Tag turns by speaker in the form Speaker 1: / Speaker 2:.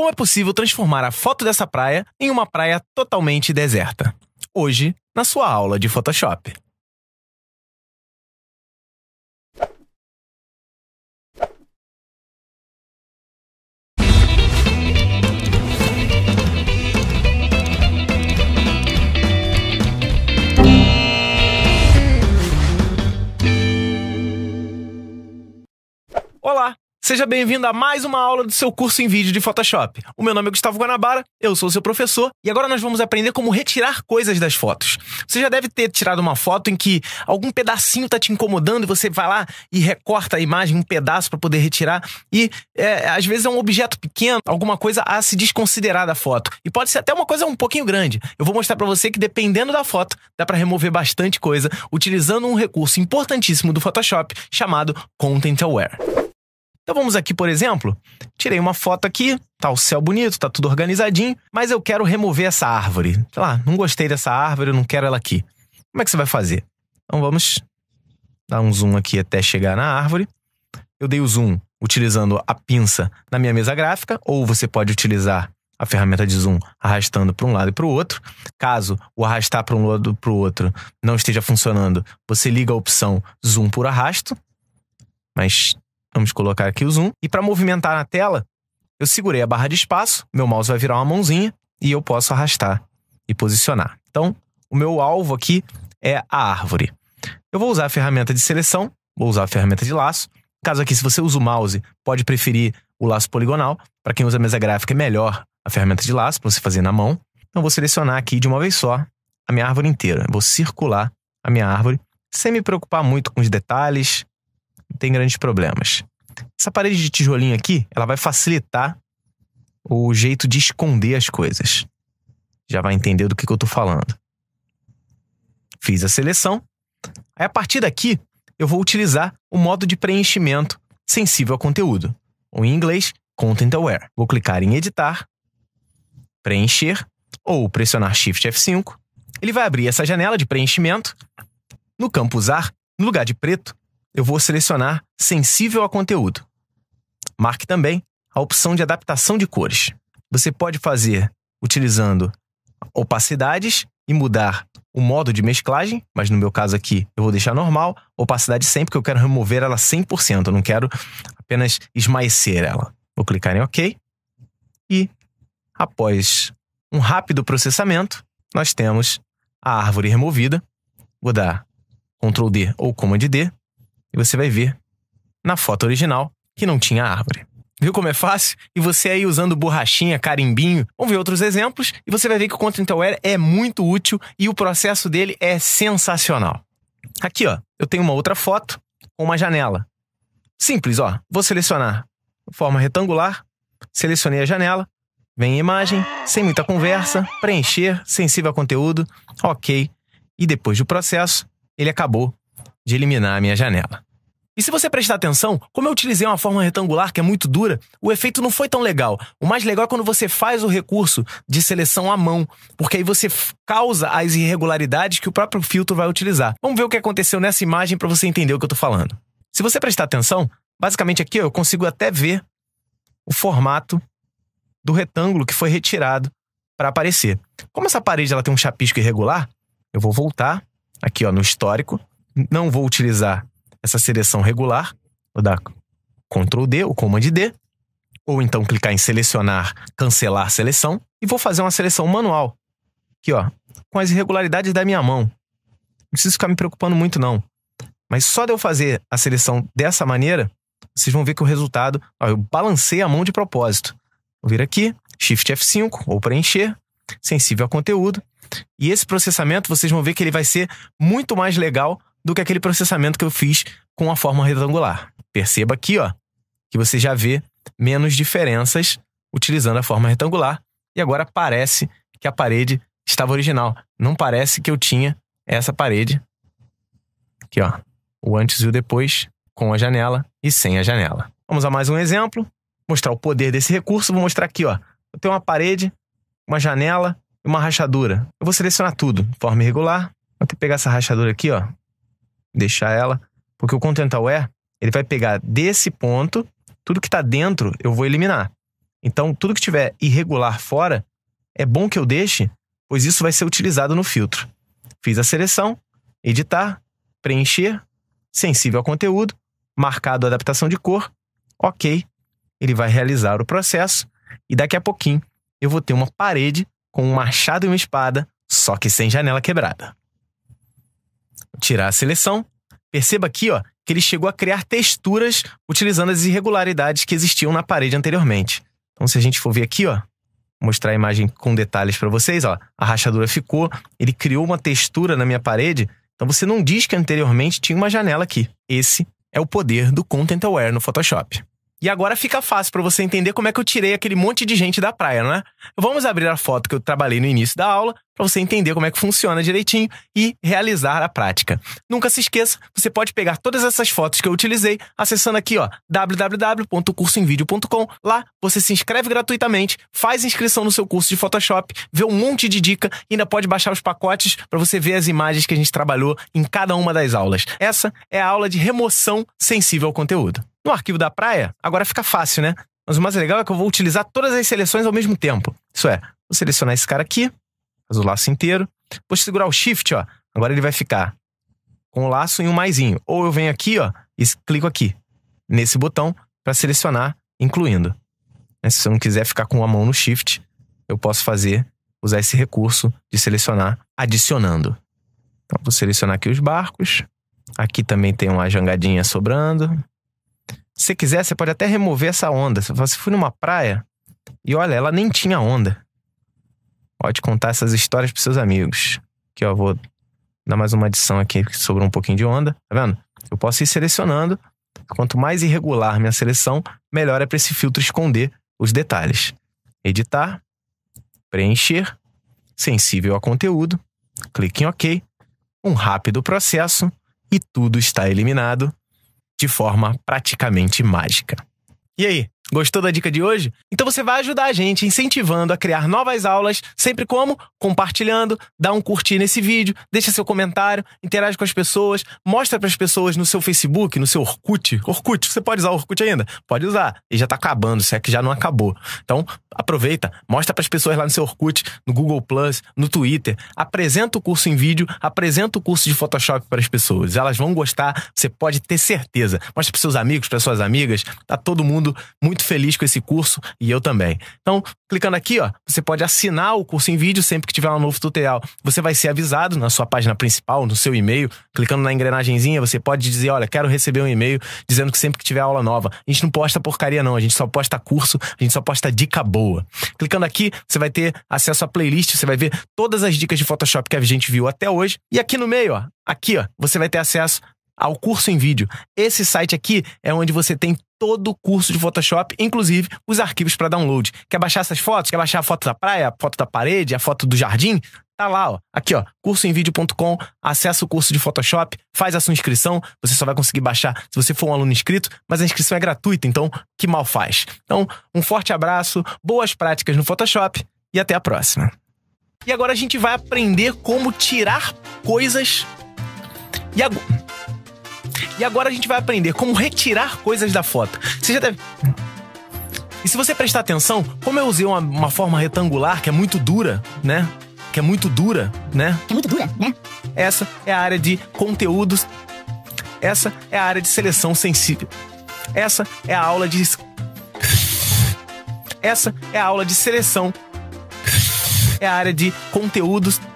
Speaker 1: como é possível transformar a foto dessa praia em uma praia totalmente deserta. Hoje, na sua aula de Photoshop. Seja bem-vindo a mais uma aula do seu curso em vídeo de Photoshop. O meu nome é Gustavo Guanabara, eu sou seu professor e agora nós vamos aprender como retirar coisas das fotos. Você já deve ter tirado uma foto em que algum pedacinho está te incomodando e você vai lá e recorta a imagem, um pedaço para poder retirar. E é, às vezes é um objeto pequeno, alguma coisa a se desconsiderar da foto. E pode ser até uma coisa um pouquinho grande. Eu vou mostrar para você que dependendo da foto, dá para remover bastante coisa utilizando um recurso importantíssimo do Photoshop chamado Content Aware. Então vamos aqui, por exemplo, tirei uma foto aqui, tá o céu bonito, tá tudo organizadinho, mas eu quero remover essa árvore. Sei lá, não gostei dessa árvore, eu não quero ela aqui. Como é que você vai fazer? Então vamos dar um zoom aqui até chegar na árvore. Eu dei o zoom utilizando a pinça na minha mesa gráfica, ou você pode utilizar a ferramenta de zoom arrastando para um lado e para o outro. Caso o arrastar para um lado para o outro não esteja funcionando, você liga a opção zoom por arrasto. Mas Vamos colocar aqui o zoom. E para movimentar na tela, eu segurei a barra de espaço, meu mouse vai virar uma mãozinha e eu posso arrastar e posicionar. Então, o meu alvo aqui é a árvore. Eu vou usar a ferramenta de seleção, vou usar a ferramenta de laço. Caso aqui, se você usa o mouse, pode preferir o laço poligonal. Para quem usa mesa gráfica, é melhor a ferramenta de laço para você fazer na mão. Então, eu vou selecionar aqui de uma vez só a minha árvore inteira. Eu vou circular a minha árvore sem me preocupar muito com os detalhes, tem grandes problemas. Essa parede de tijolinho aqui, ela vai facilitar o jeito de esconder as coisas. Já vai entender do que, que eu estou falando. Fiz a seleção. Aí, a partir daqui, eu vou utilizar o modo de preenchimento sensível ao conteúdo, ou em inglês, Content Aware. Vou clicar em Editar, Preencher, ou pressionar Shift F5. Ele vai abrir essa janela de preenchimento. No campo Usar, no lugar de preto, eu vou selecionar Sensível a Conteúdo. Marque também a opção de adaptação de cores. Você pode fazer utilizando opacidades e mudar o modo de mesclagem, mas no meu caso aqui eu vou deixar normal, opacidade sempre, porque eu quero remover ela 100%, eu não quero apenas esmaecer ela. Vou clicar em OK e, após um rápido processamento, nós temos a árvore removida. Vou dar Ctrl D ou Command D e você vai ver na foto original que não tinha árvore. Viu como é fácil? E você aí usando borrachinha, carimbinho. Vamos ver outros exemplos e você vai ver que o Contentware é muito útil e o processo dele é sensacional. Aqui, ó, eu tenho uma outra foto com uma janela. Simples, ó. Vou selecionar forma retangular, selecionei a janela, vem imagem, sem muita conversa, preencher, sensível a conteúdo, ok. E depois do processo, ele acabou de eliminar a minha janela. E se você prestar atenção, como eu utilizei uma forma retangular que é muito dura, o efeito não foi tão legal. O mais legal é quando você faz o recurso de seleção à mão, porque aí você causa as irregularidades que o próprio filtro vai utilizar. Vamos ver o que aconteceu nessa imagem para você entender o que eu estou falando. Se você prestar atenção, basicamente aqui ó, eu consigo até ver o formato do retângulo que foi retirado para aparecer. Como essa parede ela tem um chapisco irregular, eu vou voltar aqui ó, no histórico não vou utilizar essa seleção regular, vou dar Ctrl D ou Command D, ou então clicar em selecionar, cancelar seleção, e vou fazer uma seleção manual, aqui ó, com as irregularidades da minha mão. Não preciso ficar me preocupando muito não. Mas só de eu fazer a seleção dessa maneira, vocês vão ver que o resultado, ó, eu balancei a mão de propósito. Vou vir aqui, Shift F5 ou preencher, sensível a conteúdo. E esse processamento vocês vão ver que ele vai ser muito mais legal do que aquele processamento que eu fiz com a forma retangular. Perceba aqui, ó, que você já vê menos diferenças utilizando a forma retangular e agora parece que a parede estava original. Não parece que eu tinha essa parede aqui, ó, o antes e o depois com a janela e sem a janela. Vamos a mais um exemplo, mostrar o poder desse recurso. Vou mostrar aqui, ó. Eu tenho uma parede, uma janela e uma rachadura. Eu vou selecionar tudo, forma irregular. Vou até pegar essa rachadura aqui, ó, deixar ela, porque o Content-Aware é, ele vai pegar desse ponto, tudo que está dentro eu vou eliminar. Então, tudo que tiver irregular fora, é bom que eu deixe, pois isso vai ser utilizado no filtro. Fiz a seleção, editar, preencher, sensível ao conteúdo, marcado a adaptação de cor, ok. Ele vai realizar o processo e daqui a pouquinho eu vou ter uma parede com um machado e uma espada, só que sem janela quebrada tirar a seleção. Perceba aqui ó, que ele chegou a criar texturas utilizando as irregularidades que existiam na parede anteriormente. Então, se a gente for ver aqui, ó, mostrar a imagem com detalhes para vocês, ó, a rachadura ficou, ele criou uma textura na minha parede. Então, você não diz que anteriormente tinha uma janela aqui. Esse é o poder do Content Aware no Photoshop. E agora fica fácil para você entender como é que eu tirei aquele monte de gente da praia, não é? Vamos abrir a foto que eu trabalhei no início da aula para você entender como é que funciona direitinho e realizar a prática. Nunca se esqueça, você pode pegar todas essas fotos que eu utilizei acessando aqui, ó, www.cursoemvideo.com. Lá você se inscreve gratuitamente, faz inscrição no seu curso de Photoshop, vê um monte de dica e ainda pode baixar os pacotes para você ver as imagens que a gente trabalhou em cada uma das aulas. Essa é a aula de remoção sensível ao conteúdo. No arquivo da praia, agora fica fácil, né? Mas o mais legal é que eu vou utilizar todas as seleções ao mesmo tempo. Isso é, vou selecionar esse cara aqui, fazer o laço inteiro, vou segurar o shift, ó. Agora ele vai ficar com o laço e um maisinho. Ou eu venho aqui, ó, e clico aqui, nesse botão, para selecionar, incluindo. Mas né, se eu não quiser ficar com a mão no shift, eu posso fazer, usar esse recurso de selecionar adicionando. Então, vou selecionar aqui os barcos. Aqui também tem uma jangadinha sobrando. Se quiser, você pode até remover essa onda. Você fui numa praia e olha, ela nem tinha onda. Pode contar essas histórias para seus amigos. Que eu vou dar mais uma adição aqui que sobrou um pouquinho de onda. Tá vendo? Eu posso ir selecionando. Quanto mais irregular minha seleção, melhor é para esse filtro esconder os detalhes. Editar, preencher, sensível a conteúdo, clique em OK, um rápido processo e tudo está eliminado de forma praticamente mágica. E aí, Gostou da dica de hoje? Então você vai ajudar a gente incentivando a criar novas aulas, sempre como? Compartilhando, dá um curtir nesse vídeo, deixa seu comentário, interage com as pessoas, mostra para as pessoas no seu Facebook, no seu Orkut. Orkut, você pode usar o Orkut ainda? Pode usar. E já tá acabando, se é que já não acabou. Então, aproveita, mostra para as pessoas lá no seu Orkut, no Google Plus, no Twitter, apresenta o curso em vídeo, apresenta o curso de Photoshop para as pessoas. Elas vão gostar, você pode ter certeza. Mostra para seus amigos, para suas amigas, tá todo mundo muito muito feliz com esse curso e eu também. Então, clicando aqui, ó, você pode assinar o curso em vídeo sempre que tiver um novo tutorial. Você vai ser avisado na sua página principal, no seu e-mail, clicando na engrenagemzinha, você pode dizer, olha, quero receber um e-mail dizendo que sempre que tiver aula nova. A gente não posta porcaria não, a gente só posta curso, a gente só posta dica boa. Clicando aqui, você vai ter acesso à playlist, você vai ver todas as dicas de Photoshop que a gente viu até hoje. E aqui no meio, ó, aqui, ó, você vai ter acesso ao curso em vídeo. Esse site aqui é onde você tem todo o curso de Photoshop, inclusive os arquivos para download. Quer baixar essas fotos? Quer baixar a foto da praia, a foto da parede, a foto do jardim? Tá lá, ó. Aqui, ó, cursoemvideo.com, acessa o curso de Photoshop, faz a sua inscrição, você só vai conseguir baixar se você for um aluno inscrito, mas a inscrição é gratuita, então que mal faz. Então, um forte abraço, boas práticas no Photoshop e até a próxima. E agora a gente vai aprender como tirar coisas. E agora e agora a gente vai aprender como retirar coisas da foto. Você já deve. E se você prestar atenção, como eu usei uma, uma forma retangular que é muito dura, né? Que é muito dura, né? Que é muito dura, né? Essa é a área de conteúdos. Essa é a área de seleção sensível. Essa é a aula de. Essa é a aula de seleção. É a área de conteúdos